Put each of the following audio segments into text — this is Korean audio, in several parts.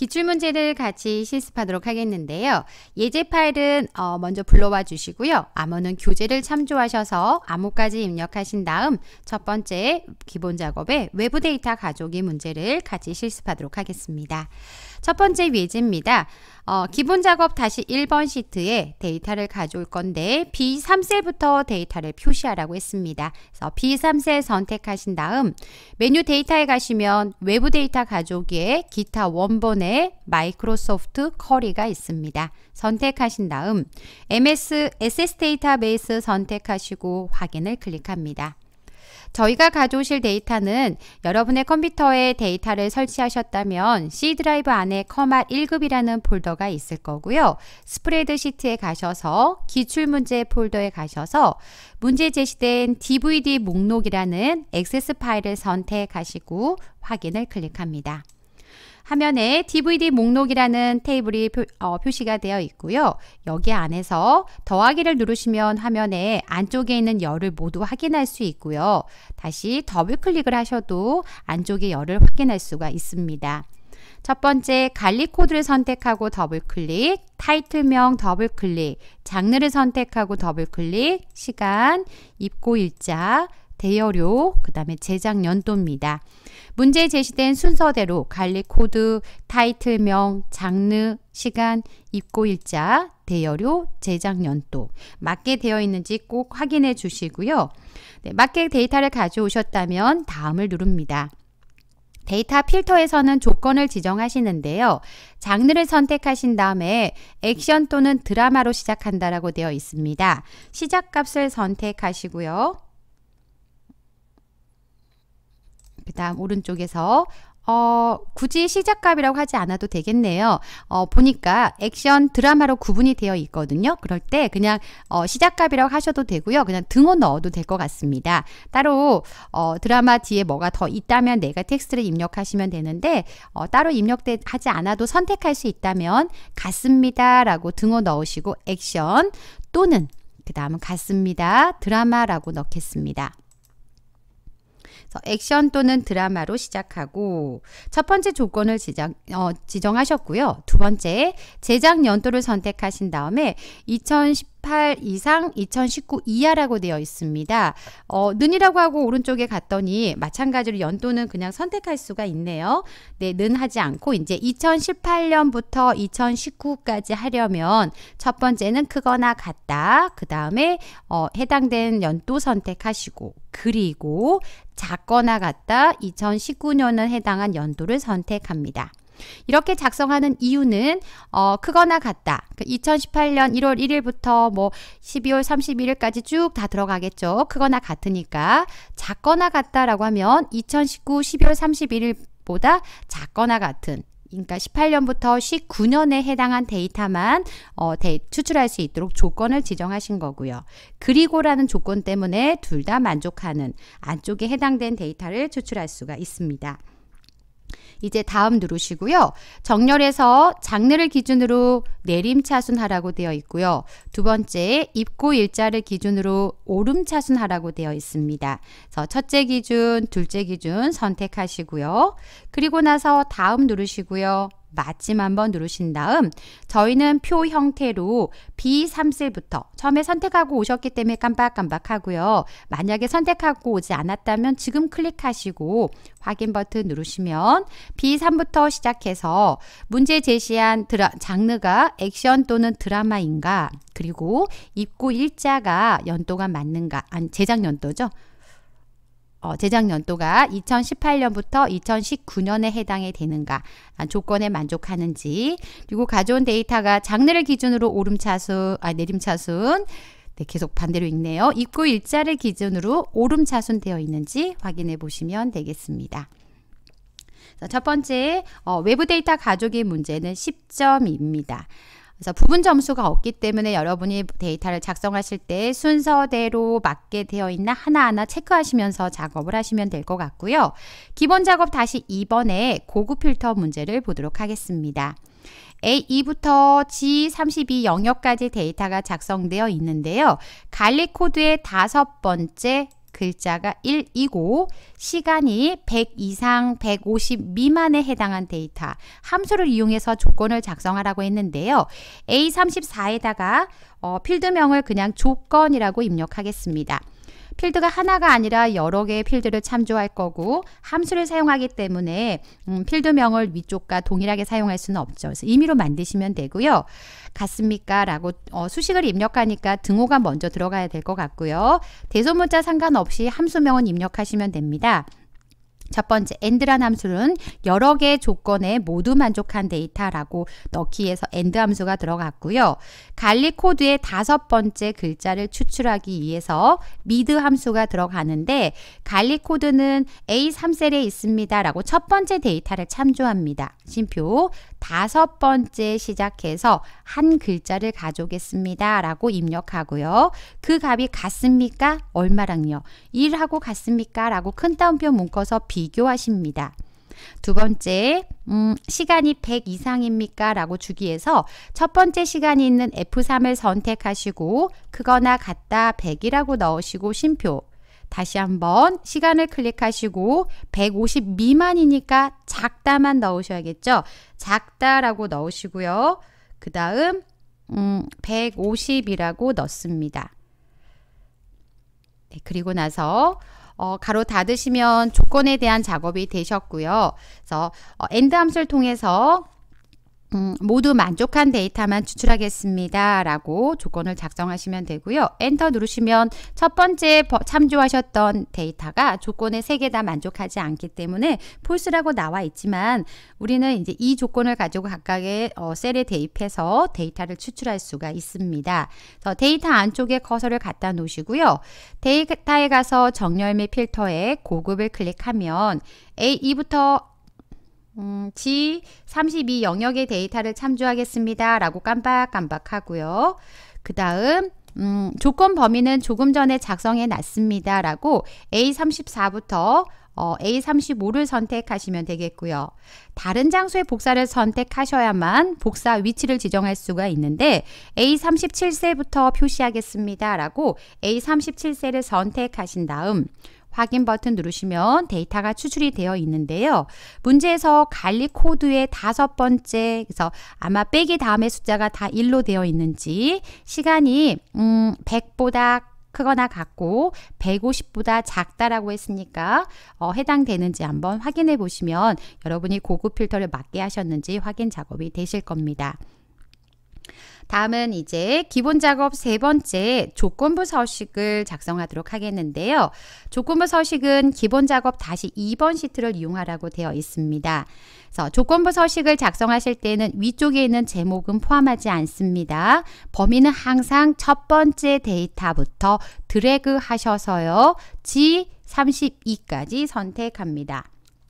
기출문제를 같이 실습하도록 하겠는데요. 예제 파일은 어, 먼저 불러와 주시고요. 암호는 교재를 참조하셔서 암호까지 입력하신 다음 첫 번째 기본 작업에 외부 데이터 가족의 문제를 같이 실습하도록 하겠습니다. 첫 번째 위즈입니다 어, 기본 작업 다시 1번 시트에 데이터를 가져올 건데 B3셀부터 데이터를 표시하라고 했습니다. 그래서 B3셀 선택하신 다음 메뉴 데이터에 가시면 외부 데이터 가져오기에 기타 원본에 마이크로소프트 커리가 있습니다. 선택하신 다음 MS SS 데이터베이스 선택하시고 확인을 클릭합니다. 저희가 가져오실 데이터는 여러분의 컴퓨터에 데이터를 설치하셨다면 C 드라이브 안에 커맛 1급이라는 폴더가 있을 거고요. 스프레드시트에 가셔서 기출문제 폴더에 가셔서 문제 제시된 DVD 목록이라는 액세스 파일을 선택하시고 확인을 클릭합니다. 화면에 DVD 목록이라는 테이블이 표, 어, 표시가 되어 있고요. 여기 안에서 더하기를 누르시면 화면에 안쪽에 있는 열을 모두 확인할 수 있고요. 다시 더블 클릭을 하셔도 안쪽의 열을 확인할 수가 있습니다. 첫 번째 관리 코드를 선택하고 더블 클릭, 타이틀명 더블 클릭, 장르를 선택하고 더블 클릭, 시간, 입고 일자, 대여료, 그 다음에 제작 연도입니다. 문제 제시된 순서대로 관리 코드, 타이틀명, 장르, 시간, 입고 일자, 대여료, 제작 연도 맞게 되어 있는지 꼭 확인해 주시고요. 네, 맞게 데이터를 가져오셨다면 다음을 누릅니다. 데이터 필터에서는 조건을 지정하시는데요. 장르를 선택하신 다음에 액션 또는 드라마로 시작한다라고 되어 있습니다. 시작값을 선택하시고요. 그 다음 오른쪽에서 어, 굳이 시작값이라고 하지 않아도 되겠네요. 어, 보니까 액션 드라마로 구분이 되어 있거든요. 그럴 때 그냥 어, 시작값이라고 하셔도 되고요. 그냥 등호 넣어도 될 것 같습니다. 따로 어, 드라마 뒤에 뭐가 더 있다면 내가 텍스트를 입력하시면 되는데 어, 따로 입력하지 않아도 선택할 수 있다면 같습니다 라고 등호 넣으시고 액션 또는 그 다음은 같습니다 드라마라고 넣겠습니다. 액션 또는 드라마로 시작하고 첫 번째 조건을 지정, 어, 지정하셨고요. 두 번째 제작 연도를 선택하신 다음에 2010 18 이상 2019 이하라고 되어 있습니다. 어, 는이라고 하고 오른쪽에 갔더니 마찬가지로 연도는 그냥 선택할 수가 있네요. 네, 는 하지 않고 이제 2018년부터 2019까지 하려면 첫 번째는 크거나 같다. 그 다음에 어, 해당된 연도 선택하시고 그리고 작거나 같다. 2019년은 해당한 연도를 선택합니다. 이렇게 작성하는 이유는 어, 크거나 같다. 2018년 그 1월 1일부터 뭐 12월 31일까지 쭉 다 들어가겠죠. 크거나 같으니까 작거나 같다라고 하면 2019 12월 31일보다 작거나 같은 그러니까 18년부터 19년에 해당한 데이터만 어, 데이, 추출할 수 있도록 조건을 지정하신 거고요. 그리고라는 조건 때문에 둘 다 만족하는 안쪽에 해당된 데이터를 추출할 수가 있습니다. 이제 다음 누르시고요. 정렬에서 장르를 기준으로 내림차순하라고 되어 있고요. 두 번째 입고 일자를 기준으로 오름차순하라고 되어 있습니다. 그래서 첫째 기준, 둘째 기준 선택하시고요. 그리고 나서 다음 누르시고요. 마침 한번 누르신 다음 저희는 표 형태로 B3셀부터 처음에 선택하고 오셨기 때문에 깜빡깜빡 하고요. 만약에 선택하고 오지 않았다면 지금 클릭하시고 확인 버튼 누르시면 B3부터 시작해서 문제 제시한 드라, 장르가 액션 또는 드라마인가 그리고 입고 일자가 연도가 맞는가 아니 제작 연도죠. 어, 재작 연도가 2018년부터 2019년에 해당이 되는가 아, 조건에 만족하는지 그리고 가져온 데이터가 장르를 기준으로 오름차순 아 내림차순 네, 계속 반대로 읽네요. 입구 일자를 기준으로 오름차순 되어 있는지 확인해 보시면 되겠습니다. 자, 첫 번째 어, 외부 데이터 가족의 문제는 10점입니다. 그래서 부분 점수가 없기 때문에 여러분이 데이터를 작성하실 때 순서대로 맞게 되어 있나 하나하나 체크하시면서 작업을 하시면 될 것 같고요. 기본 작업 다시 2번에 고급 필터 문제를 보도록 하겠습니다. A2부터 G32 영역까지 데이터가 작성되어 있는데요. 갈리 코드의 다섯 번째 글자가 1이고 시간이 100 이상 150 미만에 해당한 데이터 함수를 이용해서 조건을 작성하라고 했는데요. A34에다가 어, 필드명을 그냥 조건이라고 입력하겠습니다. 필드가 하나가 아니라 여러 개의 필드를 참조할 거고 함수를 사용하기 때문에 음, 필드명을 위쪽과 동일하게 사용할 수는 없죠. 그래서 임의로 만드시면 되고요. 같습니까? 라고 어, 수식을 입력하니까 등호가 먼저 들어가야 될 것 같고요. 대소문자 상관없이 함수명은 입력하시면 됩니다. 첫 번째, and란 함수는 여러 개의 조건에 모두 만족한 데이터라고 넣기에서 and 함수가 들어갔고요. 갈리 코드의 다섯 번째 글자를 추출하기 위해서 미드 함수가 들어가는데 갈리 코드는 A3셀에 있습니다. 라고 첫 번째 데이터를 참조합니다. 심표 다섯 번째 시작해서 한 글자를 가져오겠습니다. 라고 입력하고요. 그 값이 같습니까? 얼마랑요? 1하고 같습니까? 라고 큰 따옴표 묶어서 B 비교하십니다. 두 번째, 음, 시간이 100 이상입니까? 라고 주기에서 첫 번째 시간이 있는 F3을 선택하시고 크거나 같다 100이라고 넣으시고 심표. 다시 한번 시간을 클릭하시고 150 미만이니까 작다만 넣으셔야겠죠? 작다라고 넣으시고요. 그 다음 음, 150이라고 넣습니다. 네, 그리고 나서 어, 가로 닫으시면 조건에 대한 작업이 되셨고요. 그래서 어, 엔드 함수를 통해서 음, 모두 만족한 데이터만 추출하겠습니다. 라고 조건을 작성하시면 되고요. 엔터 누르시면 첫 번째 참조하셨던 데이터가 조건의 3개 다 만족하지 않기 때문에 폴스라고 나와 있지만 우리는 이제 이 조건을 가지고 각각의 어, 셀에 대입해서 데이터를 추출할 수가 있습니다. 그래서 데이터 안쪽에 커서를 갖다 놓으시고요. 데이터에 가서 정렬 및 필터에 고급을 클릭하면 A2부터 음, G32 영역의 데이터를 참조하겠습니다. 라고 깜빡깜빡 하고요. 그 다음 음, 조건 범위는 조금 전에 작성해 놨습니다. 라고 A34부터 어, A35를 선택하시면 되겠고요. 다른 장소의 복사를 선택하셔야만 복사 위치를 지정할 수가 있는데 A37세부터 표시하겠습니다. 라고 A37세를 선택하신 다음 확인 버튼 누르시면 데이터가 추출이 되어 있는데요. 문제에서 갈릭 코드의 다섯 번째 그래서 아마 빼기 다음에 숫자가 다 1로 되어 있는지 시간이 음 100보다 크거나 같고 150보다 작다라고 했으니까 어, 해당되는지 한번 확인해 보시면 여러분이 고급 필터를 맞게 하셨는지 확인 작업이 되실 겁니다. 다음은 이제 기본 작업 세 번째 조건부 서식을 작성하도록 하겠는데요. 조건부 서식은 기본 작업 다시 2번 시트를 이용하라고 되어 있습니다. 그래서 조건부 서식을 작성하실 때는 위쪽에 있는 제목은 포함하지 않습니다. 범위는 항상 첫 번째 데이터부터 드래그 하셔서요. G32까지 선택합니다.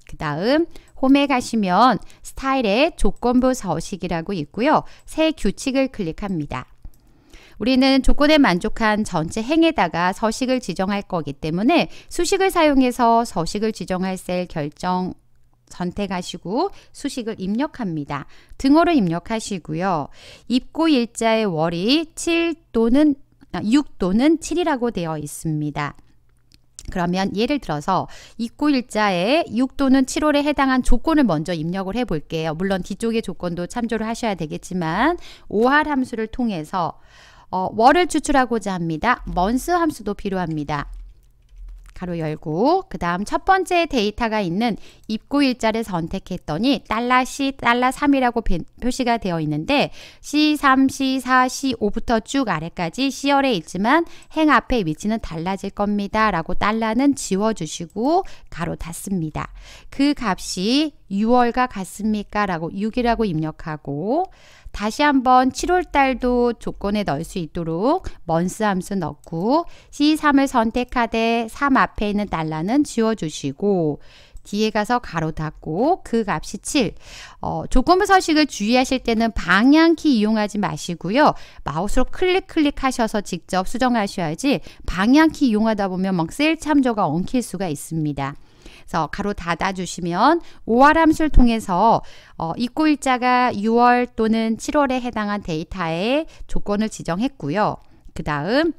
그 다음 홈에 가시면 스타일의 조건부 서식이라고 있고요. 새 규칙을 클릭합니다. 우리는 조건에 만족한 전체 행에다가 서식을 지정할 거기 때문에 수식을 사용해서 서식을 지정할 셀 결정 선택하시고 수식을 입력합니다. 등호를 입력하시고요. 입고 일자의 월이 7 또는 6 아, 또는 7이라고 되어 있습니다. 그러면 예를 들어서 입구 일자에 6 또는 7월에 해당한 조건을 먼저 입력을 해 볼게요. 물론 뒤쪽의 조건도 참조를 하셔야 되겠지만 오할 함수를 통해서 어, 월을 추출하고자 합니다. 먼스 함수도 필요합니다. 가로 열고 그 다음 첫 번째 데이터가 있는 입고 일자를 선택했더니 달러 C 달러 3이라고 표시가 되어 있는데 C3, C4, C5부터 쭉 아래까지 C열에 있지만 행 앞에 위치는 달라질 겁니다. 라고 달러는 지워주시고 가로 닫습니다. 그 값이 6월과 같습니까? 라고 6이라고 입력하고 다시 한번 7월 달도 조건에 넣을 수 있도록 먼스 함수 넣고 C3을 선택하되 3 앞에 있는 달러는 지워주시고 뒤에 가서 가로 닫고 그 값이 7. 어, 조건부 서식을 주의하실 때는 방향키 이용하지 마시고요. 마우스로 클릭 클릭하셔서 직접 수정하셔야지 방향키 이용하다 보면 막 셀 참조가 엉킬 수가 있습니다. 그래서 가로 닫아주시면 오화람수를 통해서 어, 입고 일자가 6월 또는 7월에 해당한 데이터의 조건을 지정했고요. 그 다음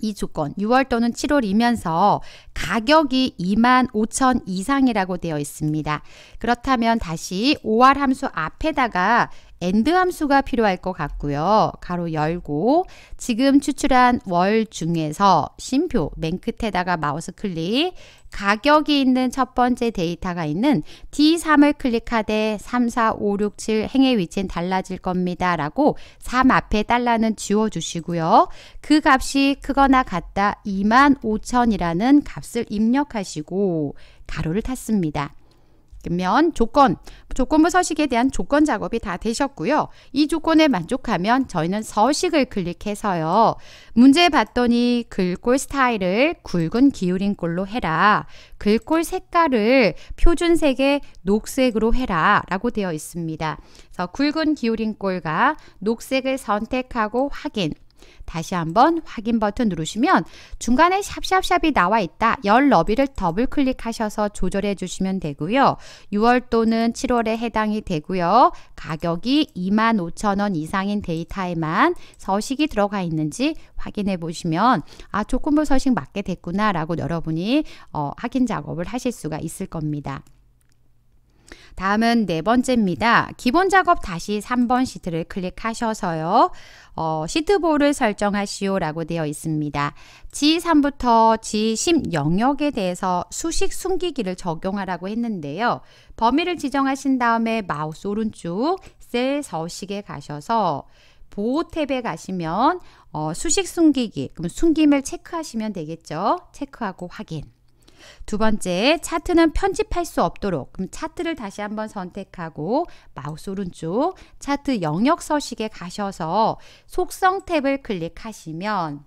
이 조건 6월 또는 7월이면서 가격이 2만 5천 이상이라고 되어 있습니다. 그렇다면 다시 5월 함수 앞에다가 엔드 함수가 필요할 것 같고요. 가로 열고 지금 추출한 월 중에서 심표 맨 끝에다가 마우스 클릭 가격이 있는 첫 번째 데이터가 있는 D3을 클릭하되 3, 4, 5, 6, 7 행의 위치는 달라질 겁니다. 라고 3 앞에 달라는 지워주시고요. 그 값이 크거나 같다 25,000이라는 값을 입력하시고 가로를 탔습니다. 면 조건, 조건부 서식에 대한 조건 작업이 다 되셨고요. 이 조건에 만족하면 저희는 서식을 클릭해서요. 문제 봤더니 글꼴 스타일을 굵은 기울인 꼴로 해라. 글꼴 색깔을 표준색의 녹색으로 해라 라고 되어 있습니다. 그래서 굵은 기울인 꼴과 녹색을 선택하고 확인 다시 한번 확인 버튼 누르시면 중간에 샵샵샵이 나와 있다. 열 너비를 더블 클릭하셔서 조절해 주시면 되고요. 6월 또는 7월에 해당이 되고요. 가격이 25,000원 이상인 데이터에만 서식이 들어가 있는지 확인해 보시면 아 조건부 서식 맞게 됐구나 라고 여러분이 어, 확인 작업을 하실 수가 있을 겁니다. 다음은 네 번째입니다. 기본 작업 다시 3번 시트를 클릭하셔서요. 어, 시트볼을 설정하시오 라고 되어 있습니다. G3부터 G10 영역에 대해서 수식 숨기기를 적용하라고 했는데요. 범위를 지정하신 다음에 마우스 오른쪽 셀 서식에 가셔서 보호 탭에 가시면 어, 수식 숨기기, 그럼 숨김을 체크하시면 되겠죠. 체크하고 확인. 두 번째, 차트는 편집할 수 없도록 그럼 차트를 다시 한번 선택하고 마우스 오른쪽 차트 영역 서식에 가셔서 속성 탭을 클릭하시면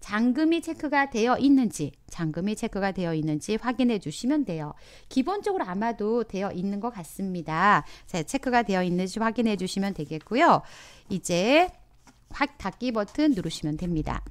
잔금이 체크가 되어 있는지 잔금이 체크가 되어 있는지 확인해 주시면 돼요. 기본적으로 아마도 되어 있는 것 같습니다. 자, 체크가 되어 있는지 확인해 주시면 되겠고요. 이제 확 닫기 버튼 누르시면 됩니다.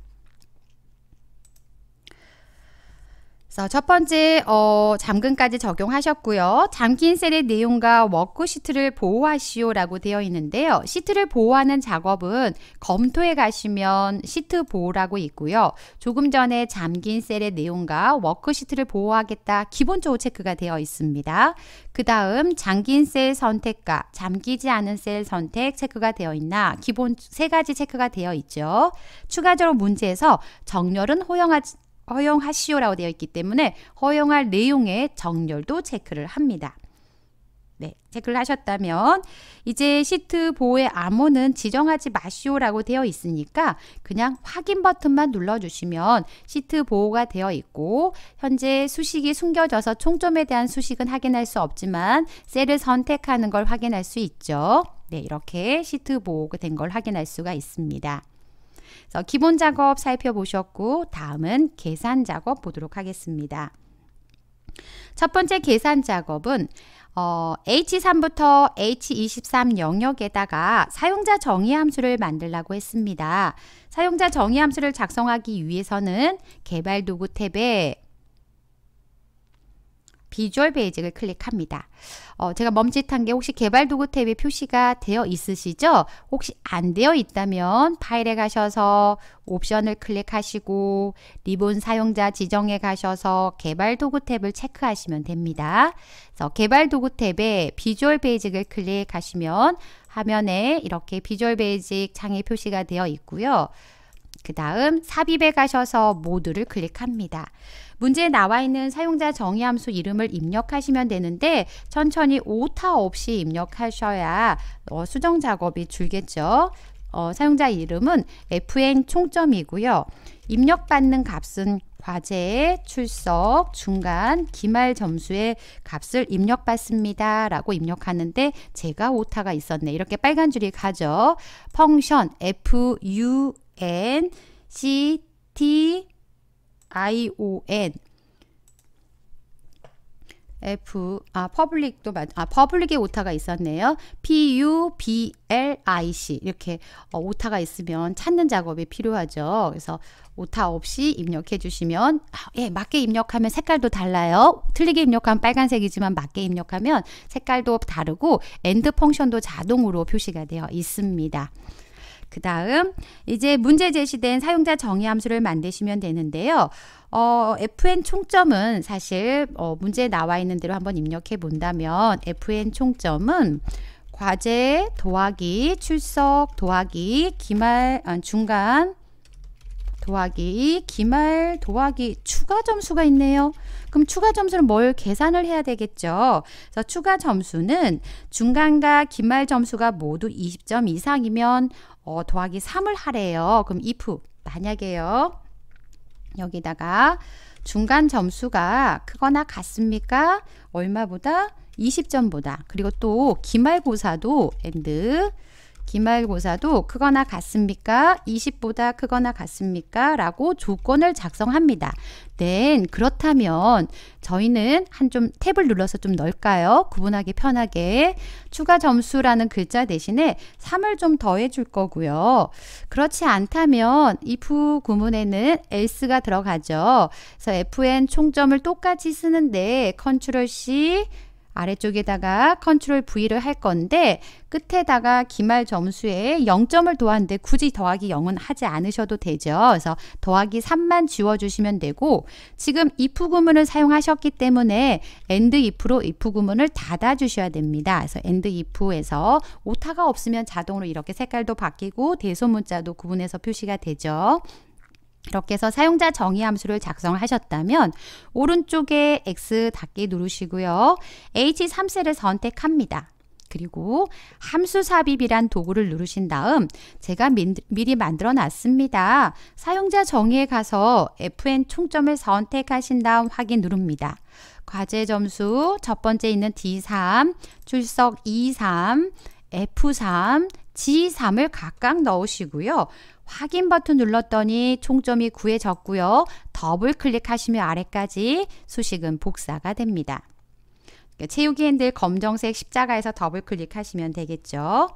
그래서 첫 번째 어, 잠금까지 적용하셨고요. 잠긴 셀의 내용과 워크 시트를 보호하시오라고 되어 있는데요. 시트를 보호하는 작업은 검토해 가시면 시트 보호라고 있고요. 조금 전에 잠긴 셀의 내용과 워크 시트를 보호하겠다 기본적으로 체크가 되어 있습니다. 그 다음 잠긴 셀 선택과 잠기지 않은 셀 선택 체크가 되어 있나 기본 세 가지 체크가 되어 있죠. 추가적으로 문제에서 정렬은 허용하지, 허용하시오라고 되어 있기 때문에 허용할 내용의 정렬도 체크를 합니다. 네, 체크를 하셨다면 이제 시트 보호의 암호는 지정하지 마시오라고 되어 있으니까 그냥 확인 버튼만 눌러주시면 시트 보호가 되어 있고 현재 수식이 숨겨져서 총점에 대한 수식은 확인할 수 없지만 셀을 선택하는 걸 확인할 수 있죠. 네, 이렇게 시트 보호된걸 확인할 수가 있습니다. 그래서 기본 작업 살펴보셨고 다음은 계산 작업 보도록 하겠습니다. 첫 번째 계산 작업은 어, H3부터 H23 영역에다가 사용자 정의 함수를 만들라고 했습니다. 사용자 정의 함수를 작성하기 위해서는 개발 도구 탭에 비주얼 베이직을 클릭합니다. 어, 제가 멈칫한 게 혹시 개발 도구 탭에 표시가 되어 있으시죠? 혹시 안 되어 있다면 파일에 가셔서 옵션을 클릭하시고 리본 사용자 지정에 가셔서 개발 도구 탭을 체크하시면 됩니다. 그래서 개발 도구 탭에 비주얼 베이직을 클릭하시면 화면에 이렇게 비주얼 베이직 창에 표시가 되어 있고요. 그 다음 삽입에 가셔서 모드를 클릭합니다. 문제에 나와 있는 사용자 정의 함수 이름을 입력하시면 되는데 천천히 오타 없이 입력하셔야 어, 수정 작업이 줄겠죠. 어, 사용자 이름은 FN 총점이고요. 입력받는 값은 과제, 출석, 중간, 기말 점수의 값을 입력받습니다. 라고 입력하는데 제가 오타가 있었네. 이렇게 빨간 줄이 가죠. 펑션 FUN CT ION F 아 퍼블릭도 맞아 퍼블릭에 오타가 있었네요. P U B L I C 이렇게 어, 오타가 있으면 찾는 작업이 필요하죠. 그래서 오타 없이 입력해 주시면 아, 예 맞게 입력하면 색깔도 달라요. 틀리게 입력하면 빨간색이지만 맞게 입력하면 색깔도 다르고 엔드 펑션도 자동으로 표시가 되어 있습니다. 그 다음 이제 문제 제시된 사용자 정의 함수를 만드시면 되는데요. 어, fn 총점은 사실 어, 문제에 나와 있는 대로 한번 입력해 본다면 fn 총점은 과제 도하기 출석 도하기 기말 아, 중간 도하기 기말 도하기 추가 점수가 있네요. 그럼 추가 점수는 뭘 계산을 해야 되겠죠. 그래서 추가 점수는 중간과 기말 점수가 모두 20점 이상이면 어, 더하기 3을 하래요. 그럼 if 만약에요. 여기다가 중간 점수가 크거나 같습니까? 얼마보다? 20점보다. 그리고 또 기말고사도 and 기말고사도 크거나 같습니까? 20보다 크거나 같습니까? 라고 조건을 작성합니다. 땐 그렇다면 저희는 한 좀 탭을 눌러서 좀 넣을까요? 구분하기 편하게 추가 점수라는 글자 대신에 3을 좀 더해 줄 거고요. 그렇지 않다면 if 구문에는 else가 들어가죠. 그래서 fn 총점을 똑같이 쓰는데 컨트롤 C 아래쪽에다가 컨트롤 V를 할 건데 끝에다가 기말 점수에 0점을 더는데 굳이 더하기 0은 하지 않으셔도 되죠. 그래서 더하기 3만 지워주시면 되고 지금 if 구문을 사용하셨기 때문에 and if로 if 구문을 닫아주셔야 됩니다. 그래서 and if에서 오타가 없으면 자동으로 이렇게 색깔도 바뀌고 대소문자도 구분해서 표시가 되죠. 이렇게 해서 사용자 정의 함수를 작성하셨다면 오른쪽에 X 닫기 누르시고요. H3셀을 선택합니다. 그리고 함수 삽입이란 도구를 누르신 다음 제가 민, 미리 만들어 놨습니다. 사용자 정의에 가서 FN 총점을 선택하신 다음 확인 누릅니다. 과제 점수 첫 번째 있는 D3, 출석 E3, F3, G3을 각각 넣으시고요. 확인 버튼 눌렀더니 총점이 9에 적고요. 더블 클릭하시면 아래까지 수식은 복사가 됩니다. 그러니까 채우기 핸들 검정색 십자가에서 더블 클릭하시면 되겠죠.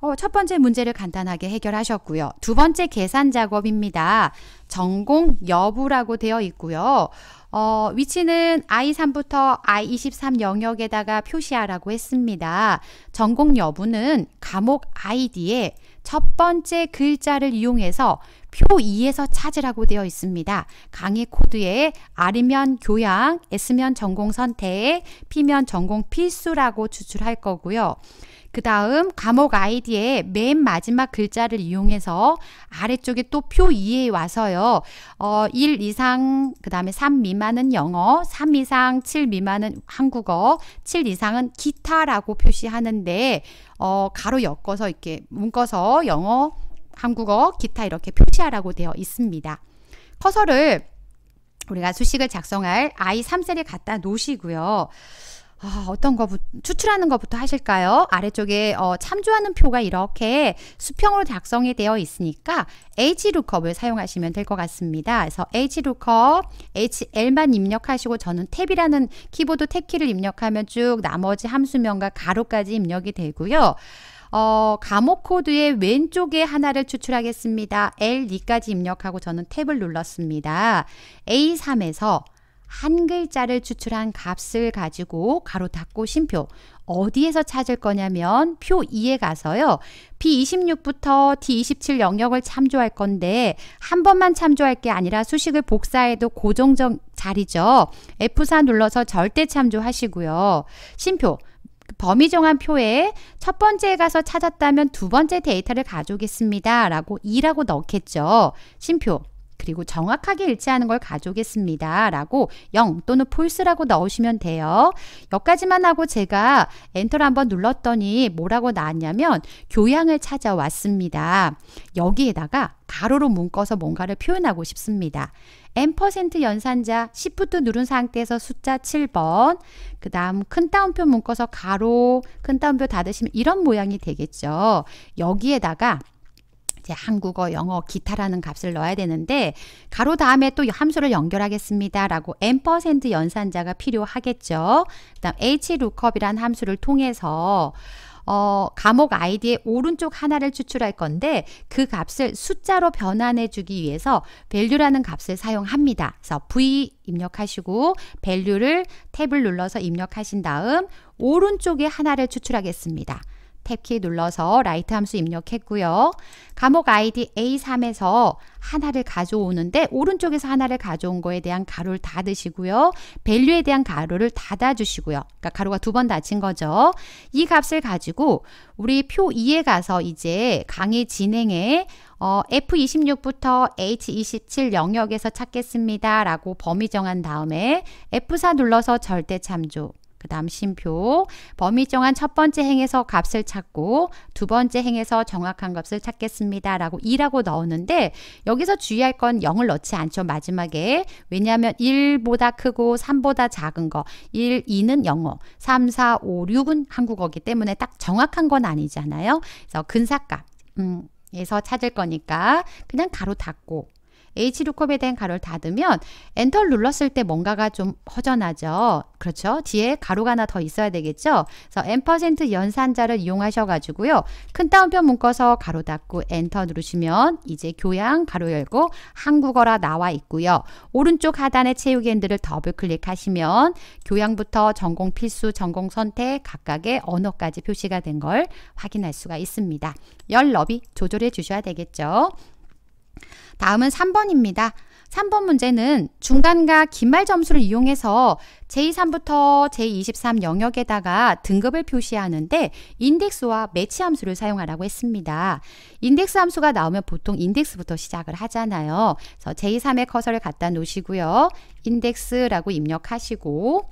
어, 첫 번째 문제를 간단하게 해결하셨고요. 두 번째 계산 작업입니다. 전공 여부라고 되어 있고요. 어, 위치는 I3부터 I23 영역에다가 표시하라고 했습니다. 전공 여부는 과목 아이에첫 번째 글자를 이용해서 표 2에서 찾으라고 되어 있습니다. 강의 코드에 R이면 교양, S면 전공 선택, P면 전공 필수라고 추출할 거고요. 그 다음 과목 아이디의 맨 마지막 글자를 이용해서 아래쪽에 또 표 2에 와서요. 어, 1 이상, 그 다음에 3 미만은 영어, 3 이상, 7 미만은 한국어, 7 이상은 기타라고 표시하는데 어, 가로 엮어서 이렇게 묶어서 영어, 한국어, 기타 이렇게 표시하라고 되어 있습니다. 커서를 우리가 수식을 작성할 I3셀에 갖다 놓으시고요. 아, 어, 떤 거, 추출하는 것부터 하실까요? 아래쪽에 어, 참조하는 표가 이렇게 수평으로 작성이 되어 있으니까 HLOOKUP을 사용하시면 될 것 같습니다. 그래서 HLOOKUP, HL만 입력하시고 저는 탭이라는 키보드 탭키를 입력하면 쭉 나머지 함수명과 가로까지 입력이 되고요. 어, 감옥 코드의 왼쪽에 하나를 추출하겠습니다. L2까지 입력하고 저는 탭을 눌렀습니다. A3에서 한 글자를 추출한 값을 가지고 가로 닫고 심표 어디에서 찾을 거냐면 표 2에 가서요. B26부터 D27 영역을 참조할 건데 한 번만 참조할 게 아니라 수식을 복사해도 고정적 자리죠. F4 눌러서 절대 참조하시고요. 심표 범위 정한 표에 첫 번째에 가서 찾았다면 두 번째 데이터를 가져오겠습니다. 라고 2라고 넣겠죠. 심표. 그리고 정확하게 일치하는 걸 가져오겠습니다. 라고 0 또는 false라고 넣으시면 돼요. 여기까지만 하고 제가 엔터를 한번 눌렀더니 뭐라고 나왔냐면 교양을 찾아왔습니다. 여기에다가 가로로 묶어서 뭔가를 표현하고 싶습니다. M% 연산자 Shift 누른 상태에서 숫자 7번 그 다음 큰 따옴표 묶어서 가로 큰 따옴표 닫으시면 이런 모양이 되겠죠. 여기에다가 이제 한국어, 영어, 기타라는 값을 넣어야 되는데 가로 다음에 또 함수를 연결하겠습니다라고 n% 연산자가 필요하겠죠. 그다음 hlookup이란 함수를 통해서 어, 감옥 아이디의 오른쪽 하나를 추출할 건데 그 값을 숫자로 변환해 주기 위해서 value라는 값을 사용합니다. 그래서 v 입력하시고 value를 탭을 눌러서 입력하신 다음 오른쪽에 하나를 추출하겠습니다. 탭키 눌러서 라이트 함수 입력했고요. 감옥 아이디 A3에서 하나를 가져오는데 오른쪽에서 하나를 가져온 거에 대한 가로를 닫으시고요. 밸류에 대한 가로를 닫아주시고요. 그러니까 가로가 두 번 닫힌 거죠. 이 값을 가지고 우리 표 2에 가서 이제 강의 진행에 어, F26부터 H27 영역에서 찾겠습니다. 라고 범위 정한 다음에 F4 눌러서 절대 참조 그 다음 심표 범위 정한 첫 번째 행에서 값을 찾고 두 번째 행에서 정확한 값을 찾겠습니다. 라고 2라고 넣었는데 여기서 주의할 건 0을 넣지 않죠. 마지막에 왜냐하면 1보다 크고 3보다 작은 거 1, 2는 영어 3, 4, 5, 6은 한국어기 때문에 딱 정확한 건 아니잖아요. 그래서 근사값 음, 에서 찾을 거니까 그냥 가로 닫고 H루컵에 대한 가로를 닫으면 엔터를 눌렀을 때 뭔가가 좀 허전하죠. 그렇죠. 뒤에 가로가 하나 더 있어야 되겠죠. 그래서 n% 연산자를 이용하셔가지고요. 큰 따옴표 묶어서 가로 닫고 엔터 누르시면 이제 교양 가로 열고 한국어라 나와 있고요. 오른쪽 하단에 채우기 핸들을 더블 클릭하시면 교양부터 전공 필수, 전공 선택, 각각의 언어까지 표시가 된 걸 확인할 수가 있습니다. 열 너비 조절해 주셔야 되겠죠. 다음은 3번입니다. 3번 문제는 중간과 긴말 점수를 이용해서 제23부터 제23 영역에다가 등급을 표시하는데 인덱스와 매치 함수를 사용하라고 했습니다. 인덱스 함수가 나오면 보통 인덱스부터 시작을 하잖아요. 그래서 제23의 커서를 갖다 놓으시고요. 인덱스라고 입력하시고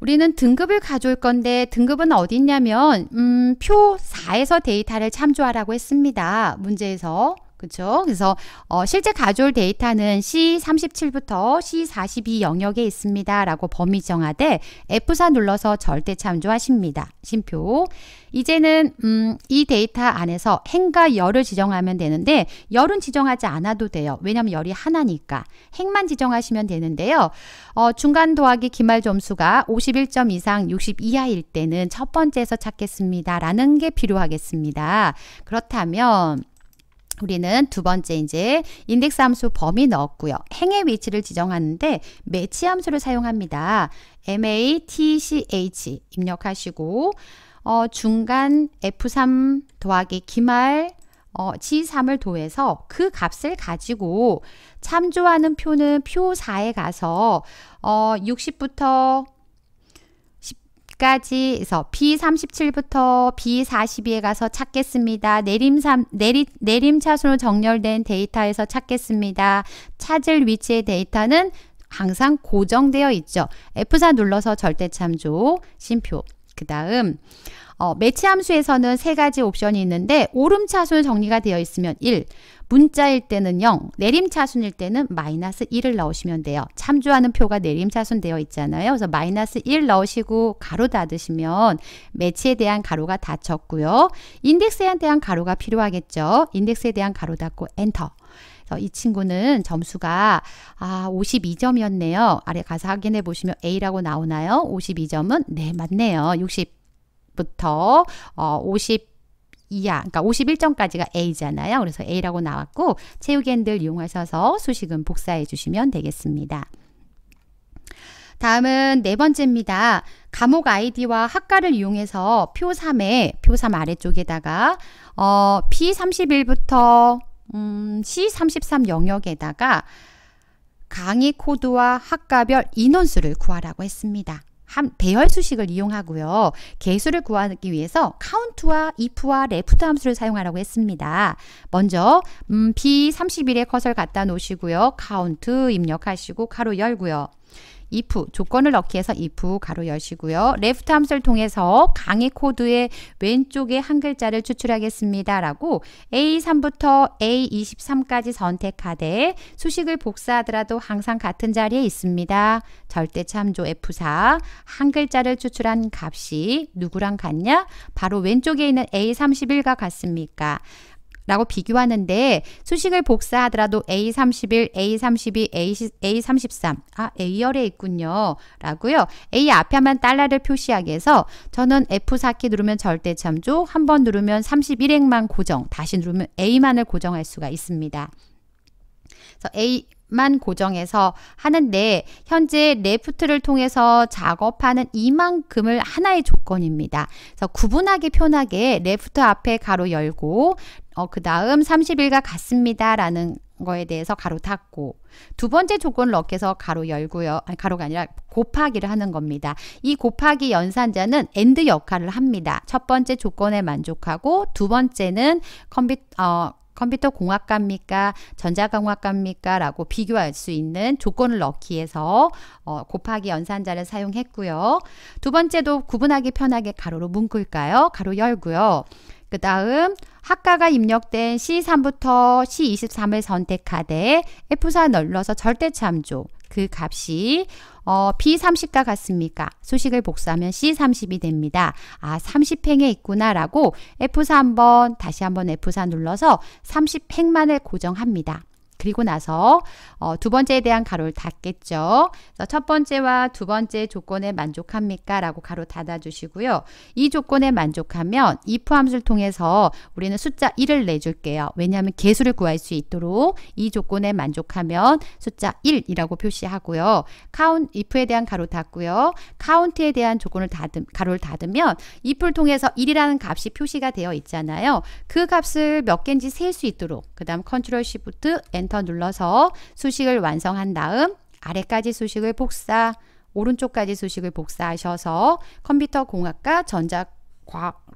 우리는 등급을 가져올 건데 등급은 어디냐면 있 음, 표 4에서 데이터를 참조하라고 했습니다. 문제에서 그렇죠? 그래서 어, 실제 가져올 데이터는 C37부터 C42 영역에 있습니다. 라고 범위 정하되 F4 눌러서 절대 참조하십니다. 심표. 이제는 음, 이 데이터 안에서 행과 열을 지정하면 되는데 열은 지정하지 않아도 돼요. 왜냐하면 열이 하나니까. 행만 지정하시면 되는데요. 어, 중간 도하기 기말 점수가 51점 이상 60 이하일 때는 첫 번째에서 찾겠습니다. 라는 게 필요하겠습니다. 그렇다면 우리는 두 번째 이제 인덱스 함수 범위 넣었고요. 행의 위치를 지정하는데 매치 함수를 사용합니다. MATCH 입력하시고 어, 중간 F3 더하기 기말 어, G3을 도해서 그 값을 가지고 참조하는 표는 표 4에 가서 어, 60부터 까지 해서 B37부터 B42에 가서 찾겠습니다. 내림삼, 내리, 내림차순으로 정렬된 데이터에서 찾겠습니다. 찾을 위치의 데이터는 항상 고정되어 있죠. F4 눌러서 절대참조, 심표. 그 다음 어, 매치함수에서는 세 가지 옵션이 있는데 오름차순 정리가 되어 있으면 1, 문자일 때는 0, 내림차순일 때는 마이너스 1을 넣으시면 돼요. 참조하는 표가 내림차순 되어 있잖아요. 그래서 마이너스 1 넣으시고 가로 닫으시면 매치에 대한 가로가 닫혔고요. 인덱스에 대한 가로가 필요하겠죠. 인덱스에 대한 가로 닫고 엔터. 이 친구는 점수가 아 52점이었네요. 아래 가서 확인해 보시면 A라고 나오나요? 52점은 네 맞네요. 60부터 어, 50 이하, 그러니까 51점까지가 A잖아요. 그래서 A라고 나왔고 체육엔들 이용하셔서 수식은 복사해 주시면 되겠습니다. 다음은 네 번째입니다. 감옥 아이디와 학과를 이용해서 표 3에 표 3 아래쪽에다가 어, P31부터 음, C33 영역에다가 강의 코드와 학과별 인원수를 구하라고 했습니다. 함, 배열 수식을 이용하고요. 개수를 구하기 위해서 카운트와 if와 레프트 함수를 사용하라고 했습니다. 먼저 음, B31에 커서를 갖다 놓으시고요. 카운트 입력하시고 가로 열고요. if 조건을 넣기해서 if 가로 여시고요. left 함수를 통해서 강의 코드의 왼쪽에 한 글자를 추출하겠습니다. 라고 A3부터 A23까지 선택하되 수식을 복사하더라도 항상 같은 자리에 있습니다. 절대 참조 F4 한 글자를 추출한 값이 누구랑 같냐? 바로 왼쪽에 있는 A31과 같습니까? 라고 비교하는데 수식을 복사하더라도 A31, A32, A, A33 아 A열에 있군요 라고요 A 앞에만 달러를 표시하게 해서 저는 F4키 누르면 절대 참조 한 번 누르면 31행만 고정 다시 누르면 A만을 고정할 수가 있습니다 그래서 A 만 고정해서 하는데 현재 레프트를 통해서 작업하는 이만큼을 하나의 조건입니다. 그래서 구분하기 편하게 레프트 앞에 가로 열고 어, 그 다음 30일과 같습니다. 라는 거에 대해서 가로 닫고 두 번째 조건을 넣게서 가로 열고요. 아니, 가로가 아니라 곱하기를 하는 겁니다. 이 곱하기 연산자는 엔드 역할을 합니다. 첫 번째 조건에 만족하고 두 번째는 컴퓨 어, 컴퓨터 공학과입니까? 전자공학과입니까? 라고 비교할 수 있는 조건을 넣기 위해서 어, 곱하기 연산자를 사용했고요. 두 번째도 구분하기 편하게 가로로 묶을까요? 가로 열고요. 그 다음 학과가 입력된 C3부터 C23을 선택하되 F4 눌러서 절대참조 그 값이 어, B30과 같습니까? 수식을 복수하면 C30이 됩니다. 아, 30행에 있구나라고 F4 한번 다시 한번 F4 눌러서 30행만을 고정합니다. 그리고 나서 어, 두 번째에 대한 가로를 닫겠죠. 그래서 첫 번째와 두 번째 조건에 만족합니까? 라고 가로 닫아주시고요. 이 조건에 만족하면 if 함수를 통해서 우리는 숫자 1을 내줄게요. 왜냐하면 개수를 구할 수 있도록 이 조건에 만족하면 숫자 1이라고 표시하고요. count, if에 대한 가로 닫고요. count에 대한 조건을 닫음, 가로를 닫으면 if를 통해서 1이라는 값이 표시가 되어 있잖아요. 그 값을 몇 개인지 셀 수 있도록 그 다음 컨트롤 시프트 엔 엔터 눌러서 수식을 완성한 다음 아래까지 수식을 복사, 오른쪽까지 수식을 복사하셔서 컴퓨터 공학과 전자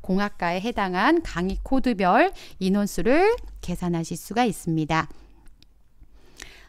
공학과에 해당한 강의 코드별 인원수를 계산하실 수가 있습니다.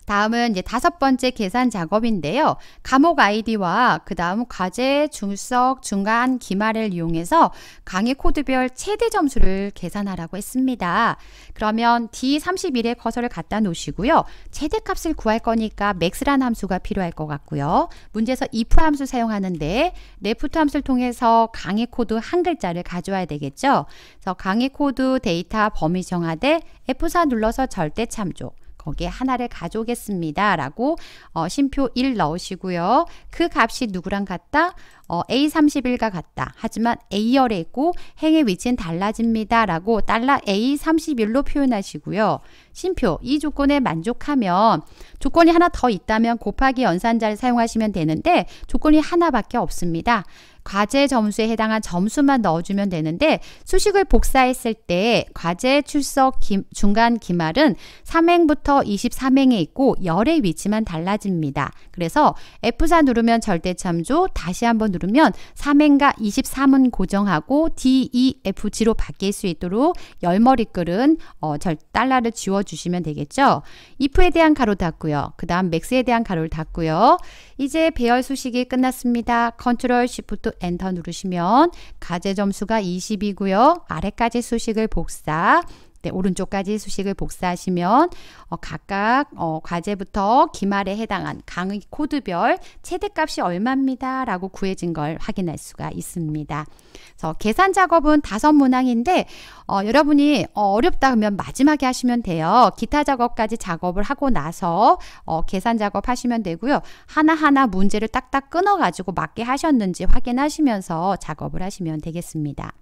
다음은 이제 다섯 번째 계산 작업인데요. 감옥 아이디와 그 다음 과제, 중석, 중간, 기말을 이용해서 강의 코드별 최대 점수를 계산하라고 했습니다. 그러면 d 3 1의 커서를 갖다 놓으시고요. 최대값을 구할 거니까 max란 함수가 필요할 것 같고요. 문제에서 if 함수 사용하는데 left 함수를 통해서 강의 코드 한 글자를 가져와야 되겠죠. 그래서 강의 코드 데이터 범위 정하되 F4 눌러서 절대 참조. 거기에 하나를 가져오겠습니다. 라고 어, 심표 1 넣으시고요. 그 값이 누구랑 같다? 어, A31과 같다. 하지만 A열에 있고 행의 위치는 달라집니다. 라고 달러 A31로 표현하시고요. 심표, 이 조건에 만족하면 조건이 하나 더 있다면 곱하기 연산자를 사용하시면 되는데 조건이 하나밖에 없습니다. 과제 점수에 해당한 점수만 넣어주면 되는데 수식을 복사했을 때 과제 출석 기, 중간 기말은 3행부터 23행에 있고 열의 위치만 달라집니다. 그래서 F4 누르면 절대 참조, 다시 한번 누르면 3행가 23은 고정하고 D, E, F, G로 바뀔 수 있도록 열머리 끌은 어, 절, 달러를 지워주시면 되겠죠. if에 대한 가로 닫고요. 그 다음 m a 에 대한 가로를 닫고요. 이제 배열 수식이 끝났습니다. 컨트롤 시프트 엔터 누르시면 가제 점수가 20이고요. 아래까지 수식을 복사 네, 오른쪽까지 수식을 복사하시면 어, 각각 어, 과제부터 기말에 해당한 강의 코드별 최대값이 얼마입니다. 라고 구해진 걸 확인할 수가 있습니다. 그래서 계산 작업은 다섯 문항인데 어, 여러분이 어, 렵다 그러면 마지막에 하시면 돼요. 기타 작업까지 작업을 하고 나서 어, 계산 작업 하시면 되고요. 하나하나 문제를 딱딱 끊어가지고 맞게 하셨는지 확인하시면서 작업을 하시면 되겠습니다.